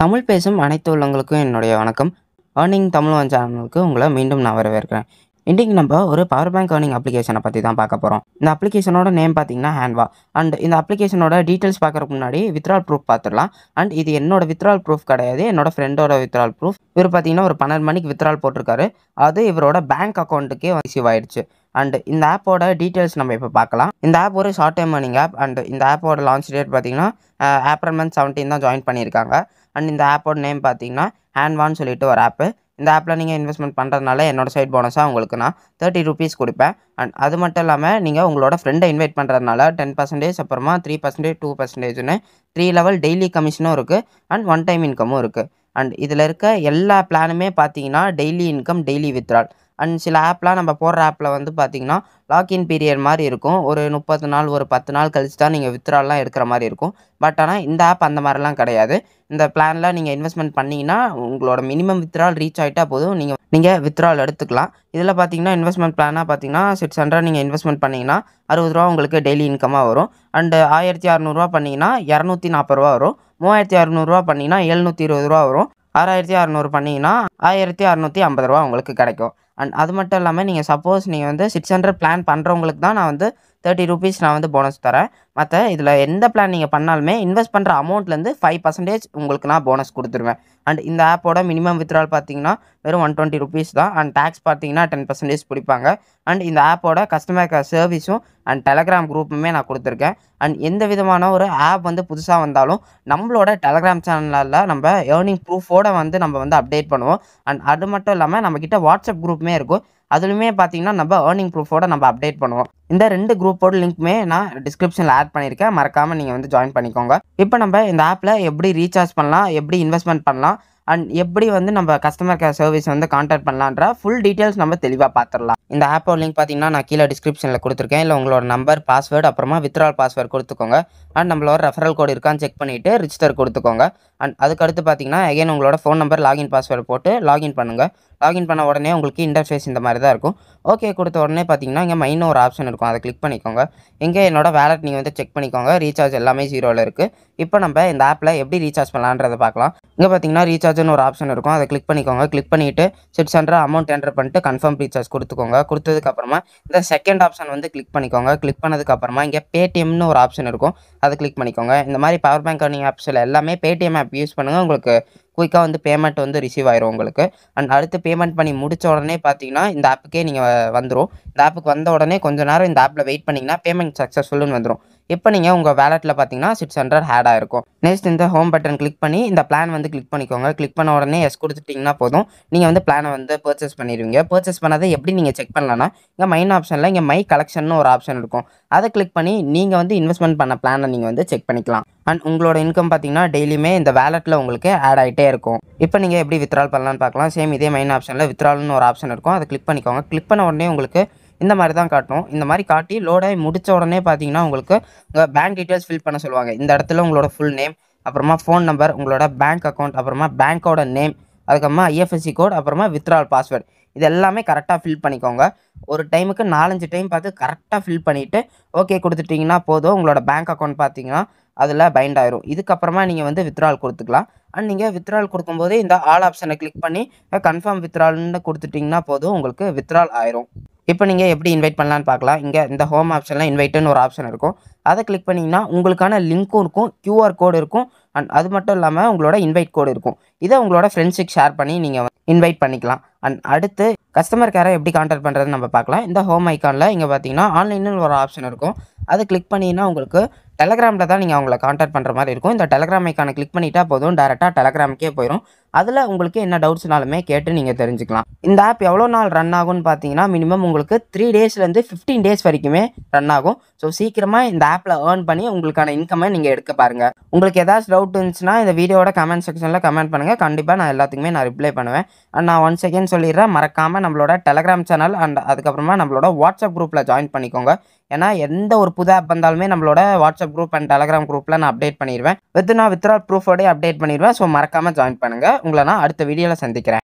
தமிழ் பேசும் அனைத்து உள்ளங்களுக்கும் என்னுடைய வணக்கம் ஏர்னிங் தமிழ் வன் சேனலுக்கு உங்களை மீண்டும் நான் வரவேற்கிறேன் இன்றைக்கு நம்ம ஒரு பவர் பேங்க் ஏர்னிங் அப்ளிகேஷனை பற்றி தான் பார்க்க போகிறோம் இந்த அப்ளிகேஷனோட நேம் பார்த்தீங்கன்னா ஹேண்ட்வா அண்ட் இந்த அப்ளிகேஷனோட டீட்டெயில்ஸ் பார்க்குறக்கு முன்னாடி வித்ரால் ப்ரூஃப் பார்த்துடலாம் அண்ட் இது என்னோட வித்ரால் ப்ரூஃப் கிடையாது என்னோட ஃப்ரெண்டோட வித்ரால் ப்ரூஃப் இவர் பார்த்தீங்கன்னா ஒரு பன்னெண்டு மணிக்கு வித்ரால் போட்டிருக்காரு அது இவரோட பேங்க் அக்கௌண்ட்டுக்கே ரிசீவ் ஆயிடுச்சு அண்ட் இந்த ஆப்போட டீட்டெயில்ஸ் நம்ம இப்போ பார்க்கலாம் இந்த ஆப் ஒரு short time earning app and இந்த ஆப்போட லான்ச் டேட் பார்த்தீங்கன்னா ஏப்ரல் மந்த் செவன்டீன் தான் ஜாயின் பண்ணியிருக்காங்க அண்ட் இந்த ஆப்போட நேம் பார்த்தீங்கன்னா ஹேண்ட்வான்னு சொல்லிட்டு ஒரு ஆப்பு இந்த ஆப்பில் நீங்கள் இன்வெஸ்ட்மெண்ட் பண்ணுறதுனால என்னோட சைட் போனஸாக உங்களுக்கு நான் தேர்ட்டி ருபீஸ் கொடுப்பேன் அண்ட் அது மட்டும் இல்லாமல் நீங்கள் உங்களோட ஃப்ரெண்டை இன்வைட் பண்ணுறதுனால டென் பர்சன்டேஜ் அப்புறமா த்ரீ பர்சன்டேஜ் டூ பர்சன்டேஜ்னு த்ரீ லெவல் டெய்லி கமிஷனும் இருக்குது அண்ட் ஒன் டைம் இன்கமும் இருக்குது அண்ட் இதில் இருக்க எல்லா பிளானுமே பார்த்தீங்கன்னா daily income daily withdrawal and சில ஆப்லாம் நம்ம போடுற ஆப்பில் வந்து பார்த்தீங்கன்னா லாக்இன் பீரியட் மாதிரி இருக்கும் ஒரு முப்பது நாள் ஒரு பத்து நாள் கழிச்சு தான் நீங்கள் வித்ராலாம் எடுக்கிற மாதிரி இருக்கும் பட் ஆனால் இந்த ஆப் அந்த மாதிரிலாம் கிடையாது இந்த பிளானில் நீங்கள் இன்வெஸ்ட்மெண்ட் பண்ணிங்கன்னா உங்களோட மினிமம் வித்ரால் ரீச் ஆகிட்டா போதும் நீங்கள் நீங்கள் வித்ரால் எடுத்துக்கலாம் இதில் பார்த்தீங்கன்னா இன்வெஸ்ட்மெண்ட் பிளானாக பார்த்தீங்கன்னா சிக்ஸ் ஹண்ட்ரட் நீங்கள் இன்வெஸ்ட்மெண்ட் பண்ணிங்கன்னா அறுபது ரூபா உங்களுக்கு டெய்லி இன்கமாக வரும் அண்டு ஆயிரத்தி அறநூறுவா பண்ணிங்கன்னா இரநூத்தி நாற்பது ரூபா வரும் மூவாயிரத்தி அறநூறுரூவா பண்ணிங்கன்னா எழுநூற்றி இருபது ரூபா வரும் ஆறாயிரத்தி அறநூறு பண்ணிங்கன்னா ஆயிரத்தி அறநூற்றி ஐம்பது ரூபா உங்களுக்கு கிடைக்கும் அண்ட் அது மட்டும் இல்லாமல் நீங்கள் சப்போஸ் நீங்கள் வந்து சிக்ஸ் ஹண்ட்ரட் பிளான் பண்ணுறவங்களுக்கு தான் நான் வந்து தேர்ட்டி ருபீஸ் நான் வந்து போனஸ் தரேன் மற்ற இதில் எந்த பிளான் நீங்கள் பண்ணாலுமே இன்வெஸ்ட் பண்ணுற அமௌண்ட்லேருந்து ஃபைவ் பர்சன்டேஜ் உங்களுக்கு நான் போனஸ் கொடுத்துருவேன் அண்ட் இந்த ஆப்போட மினிமம் வித்ரால் பார்த்தீங்கன்னா வெறும் ஒன் டுவெண்ட்டி ருபீஸ் தான் அண்ட் டேக்ஸ் பார்த்தீங்கன்னா டென் பர்சன்டேஜ் பிடிப்பாங்க அண்ட் இந்த ஆப்போட கஸ்டமர் கேர் சர்வீஸும் அண்ட் டெலகிராம் குரூப்புமே நான் கொடுத்துருக்கேன் அண்ட் எந்த விதமான ஒரு ஆப் வந்து புதுசாக வந்தாலும் நம்மளோட டெலகிராம் சேனலில் நம்ம ஏர்னிங் ப்ரூஃபோடு வந்து நம்ம வந்து அப்டேட் பண்ணுவோம் அண்ட் அது மட்டும் இல்லாமல் நம்மக்கிட்ட வாட்ஸ்அப் குரூப்புமே இருக்கும் அதுலையுமே பார்த்தீங்கன்னா நம்ம ஏர்னிங் ப்ரூஃபோட நம்ம அப்டேட் பண்ணுவோம் இந்த ரெண்டு குரூப்போட லிங்க்குமே நான் டிஸ்கிரிப்ஷனில் ஆட் பண்ணியிருக்கேன் மறக்காமல் நீங்கள் வந்து ஜாயின் பண்ணிக்கோங்க இப்போ நம்ம இந்த ஆப்பில் எப்படி ரீசார்ஜ் பண்ணலாம் எப்படி இன்வெஸ்ட்மெண்ட் பண்ணலாம் அண்ட் எப்படி வந்து நம்ம கஸ்டமர் கேர் சர்வீஸ் வந்து காண்டாக்ட் பண்ணலான்ற ஃபுல் டீட்டெயில்ஸ் நம்ம தெளிவாக பார்த்துடலாம் இந்த ஆப்போட லிங்க் பார்த்தீங்கன்னா நான் கீழே டிஸ்கிரிப்ஷனில் கொடுத்துருக்கேன் இல்லை உங்களோட நம்பர் பாஸ்வேர்டு அப்புறமா வித்ரால் பாஸ்வேர்டு கொடுத்துக்கோங்க அண்ட் நம்மளோட ரெஃபரல் கோடு இருக்கான்னு செக் பண்ணிவிட்டு ரிஜிஸ்டர் கொடுத்துக்கோங்க அண்ட் அதுக்கடுத்து பார்த்தீங்கன்னா எகைன் உங்களோட ஃபோன் நம்பர் லாகின் பாஸ்வேர்டு போட்டு லாகின் பண்ணுங்கள் லாகின் பண்ண உடனே உங்களுக்கு இன்டர்ஃபேஸ் இந்த மாதிரி தான் இருக்கும் ஓகே கொடுத்த உடனே பார்த்தீங்கன்னா இங்கே மைன்னு ஒரு ஆப்ஷன் இருக்கும் அதை கிளிக் பண்ணிக்கோங்க இங்கே என்னோட வேலட் நீங்கள் வந்து செக் பண்ணிக்கோங்க ரீசார்ஜ் எல்லாமே ஜீரோவில் இருக்குது இப்போ நம்ம இந்த ஆப்பில் எப்படி ரீசார்ஜ் பண்ணலான்றதை பார்க்கலாம் இங்கே பார்த்தீங்கன்னா ரீசார்ஜ்னு ஒரு ஆப்ஷன் இருக்கும் அதை கிளிக் பண்ணிக்கோங்க கிளிக் பண்ணிவிட்டு சிக்ஸ் ஹண்ட்ரட் அமௌண்ட் என்டர் பண்ணிட்டு கன்ஃபார்ம் ரீசார்ஜ் கொடுத்துக்கோங்க கொடுத்ததுக்கப்புறமா இந்த செகண்ட் ஆப்ஷன் வந்து கிளிக் பண்ணிக்கோங்க கிளிக் பண்ணதுக்கப்புறமா இங்கே பேடிஎம்னு ஒரு ஆப்ஷன் இருக்கும் அதை கிளிக் பண்ணிக்கோங்க இந்த மாதிரி பவர் பேங்க் அர்னிங் ஆப்ஸில் எல்லாமே பேடிஎம் ஆப் யூஸ் பண்ணுங்கள் உங்களுக்கு குயிக்காக வந்து பேமெண்ட் வந்து ரிசீவ் ஆயிரும் உங்களுக்கு அண்ட் அடுத்து பேமெண்ட் பண்ணி முடிச்ச உடனே பார்த்தீங்கன்னா இந்த ஆப்புக்கே நீங்கள் வந்துடும் இந்த ஆப்புக்கு வந்த உடனே கொஞ்சம் நேரம் இந்த ஆப்பில் வெயிட் பண்ணிங்கன்னா பேமெண்ட் சக்ஸஸ்ஃபுல்னு வந்துடும் இப்போ நீங்கள் உங்கள் வேலெட்டில் பார்த்தீங்கன்னா சிக்ஸ் ஹண்ட்ரட் ஹேட் ஆயிருக்கும் நெக்ஸ்ட் இந்த ஹோம் பட்டன் கிளிக் பண்ணி இந்த பிளான் வந்து கிளிக் பண்ணிக்கோங்க கிளிக் பண்ண உடனே எஸ் கொடுத்துட்டிங்கன்னா போதும் நீங்கள் வந்து பிளானை வந்து பர்ச்சேஸ் பண்ணிடுவீங்க பர்ச்சேஸ் பண்ணதை எப்படி நீங்கள் செக் பண்ணலன்னா இங்கே மைன் ஆப்ஷனில் இங்கே மை கலெக்ஷன் ஒரு ஆப்ஷன் இருக்கும் அதை கிளிக் பண்ணி நீங்கள் வந்து இன்வெஸ்ட்மெண்ட் பண்ண பிளானை நீங்கள் வந்து செக் பண்ணிக்கலாம் அண்ட் உங்களோட இன்கம் பார்த்தீங்கன்னா டெய்லியுமே இந்த வேலெட்டில் உங்களுக்கு ஆட் ஆகிட்டே இருக்கும் இப்போ நீங்கள் எப்படி வித்ரால் பண்ணலான்னு பார்க்கலாம் சேம் இதே மெயின் ஆப்ஷனில் வித்ரால்னு ஒரு ஆப்ஷன் இருக்கும் அதை கிளிக் பண்ணிக்கோங்க கிளிக் பண்ண உடனே உங்களுக்கு இந்த மாதிரி தான் காட்டும் இந்த மாதிரி காட்டி லோடாகி முடித்த உடனே பார்த்தீங்கன்னா உங்களுக்கு உங்கள் பேங்க் டீட்டெயில்ஸ் ஃபில் பண்ண சொல்லுவாங்க இந்த இடத்துல உங்களோட ஃபுல் நேம் அப்புறமா ஃபோன் நம்பர் உங்களோட பேங்க் அக்கௌண்ட் அப்புறமா பேங்க்கோட நேம் அதுக்கப்புறமா ஐஎஃப்எஸ்சி கோட் அப்புறமா வித்ரால் பாஸ்வேர்டு இது எல்லாமே கரெக்டாக ஃபில் பண்ணிக்கோங்க ஒரு டைமுக்கு நாலஞ்சு டைம் பார்த்து கரெக்டாக ஃபில் பண்ணிவிட்டு ஓகே கொடுத்துட்டிங்கன்னா போதும் உங்களோட பேங்க் அக்கௌண்ட் பார்த்தீங்கன்னா அதில் பைண்ட் ஆயிரும் இதுக்கப்புறமா நீங்கள் வந்து வித்ரால் கொடுத்துக்கலாம் அண்ட் நீங்கள் வித்ரால் கொடுக்கும்போது இந்த ஆல் ஆப்ஷனை கிளிக் பண்ணி கன்ஃபார்ம் வித்ரால்னு கொடுத்துட்டிங்கன்னா போதும் உங்களுக்கு வித்ரால் ஆயிரும் இப்போ நீங்கள் எப்படி இன்வைட் பண்ணலான்னு பார்க்கலாம் இங்கே இந்த ஹோம் ஆப்ஷனில் இன்வைட்டுன்னு ஒரு ஆப்ஷன் இருக்கும் அதை கிளிக் பண்ணிங்கன்னா உங்களுக்கான லிங்க்கும் இருக்கும் க்யூஆர் கோடு இருக்கும் அண்ட் அது மட்டும் இல்லாமல் உங்களோட இன்வைட் கோடு இருக்கும் இதை உங்களோட ஃப்ரெண்ட்ஸுக்கு ஷேர் பண்ணி நீங்கள் இன்வைட் பண்ணிக்கலாம் அண்ட் அடுத்து கஸ்டமர் கேரை எப்படி கான்டாக்ட் பண்ணுறதுன்னு நம்ம பார்க்கலாம் இந்த ஹோம் ஐக்கானில் இங்கே பார்த்தீங்கன்னா ஆன்லைனில் ஒரு ஆப்ஷன் இருக்கும் அது கிளிக் பண்ணிங்கன்னா உங்களுக்கு டெலகிராமில் தான் நீங்கள் அவங்கள கான்டாக்ட் பண்ணுற மாதிரி இருக்கும் இந்த டெலகிராம் ஐக்கானை கிளிக் பண்ணிட்டா போதும் டேரெக்டாக டெலகிராமுக்கே போயிடும் அதில் உங்களுக்கு என்ன டவுட்ஸ்னாலுமே கேட்டு நீங்கள் தெரிஞ்சுக்கலாம் இந்த ஆப் எவ்வளோ நாள் ரன் ஆகும்னு பார்த்தீங்கன்னா மினிமம் உங்களுக்கு த்ரீ டேஸ்லேருந்து ஃபிஃப்டீன் டேஸ் வரைக்குமே ரன் ஆகும் ஸோ சீக்கிரமாக இந்த ஆப்பில் ஏர்ன் பண்ணி உங்களுக்கான இன்கம்மை நீங்கள் எடுக்க பாருங்கள் உங்களுக்கு ஏதாச்சும் டவுட் இருந்துச்சுன்னா இந்த வீடியோட கமெண்ட் செக்ஷனில் கமெண்ட் பண்ணுங்கள் கண்டிப்பாக நான் எல்லாத்துக்குமே நான் ரிப்ளை பண்ணுவேன் அண்ட் நான் ஒன் செகண்ட் சொல்லிடுறேன் மறக்காமல் நம்மளோட டெலகிராம் சேனல் அண்ட் அதுக்கப்புறமா நம்மளோட வாட்ஸ்அப் குரூப்பில் ஜாயின் பண்ணிக்கோங்க ஏன்னா எந்த ஒரு புது ஆப் வந்தாலுமே நம்மளோட வாட்ஸ்அப் குரூப் அண்ட் டெலகிராம் குரூப்பில் நான் அப்டேட் பண்ணிடுவேன் வித் நான் வித்ரா ப்ரூஃபோடே அப்டேட் பண்ணிடுவேன் ஸோ மறக்காமல் ஜாயின் பண்ணுங்கள் உங்களை நான் அடுத்த வீடியோவில் சந்திக்கிறேன்